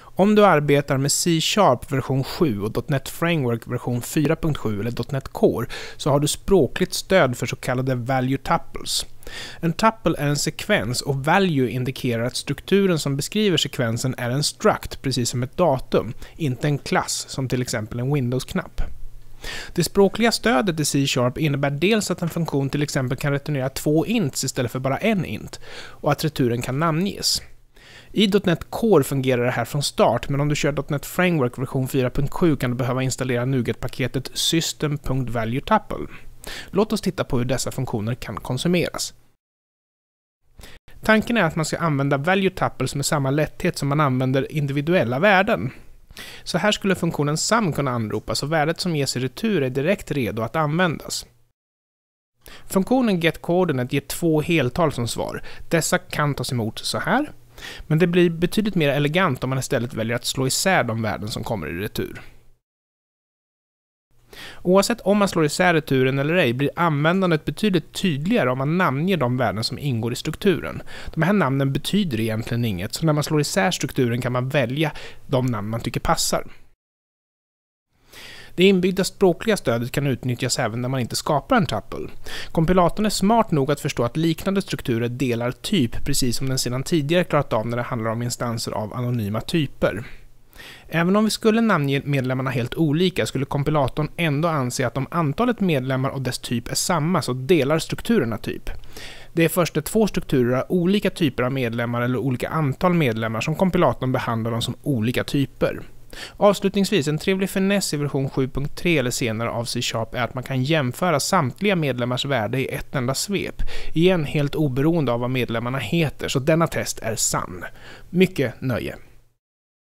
Om du arbetar med C-sharp version 7 och .NET Framework version 4.7 eller .NET Core så har du språkligt stöd för så kallade value tuples. En tuple är en sekvens och value indikerar att strukturen som beskriver sekvensen är en struct, precis som ett datum, inte en klass som till exempel en Windows-knapp. Det språkliga stödet i C-sharp innebär dels att en funktion till exempel kan returnera två ints istället för bara en int och att returen kan namnges. I .NET Core fungerar det här från start, men om du kör .NET Framework version 4.7 kan du behöva installera NuGet-paketet system.valuetuple. Låt oss titta på hur dessa funktioner kan konsumeras. Tanken är att man ska använda value tuples med samma lätthet som man använder individuella värden. Så här skulle funktionen sum kunna anropas och värdet som ges i retur är direkt redo att användas. Funktionen getCoordinate ger två heltal som svar. Dessa kan tas emot så här men det blir betydligt mer elegant om man istället väljer att slå isär de värden som kommer i retur. Oavsett om man slår isär returen eller ej blir användandet betydligt tydligare om man namnger de värden som ingår i strukturen. De här namnen betyder egentligen inget, så när man slår isär strukturen kan man välja de namn man tycker passar. Det inbyggda språkliga stödet kan utnyttjas även när man inte skapar en tuple. Kompilatorn är smart nog att förstå att liknande strukturer delar typ, precis som den sedan tidigare klarat av när det handlar om instanser av anonyma typer. Även om vi skulle namnge medlemmarna helt olika skulle kompilatorn ändå anse att om antalet medlemmar och dess typ är samma så delar strukturerna typ. Det är först när två strukturer har olika typer av medlemmar eller olika antal medlemmar som kompilatorn behandlar dem som olika typer. Avslutningsvis, en trevlig finess i version 7.3 eller senare av C-sharp är att man kan jämföra samtliga medlemmars värde i ett enda svep. Igen helt oberoende av vad medlemmarna heter, så denna test är sann. Mycket nöje!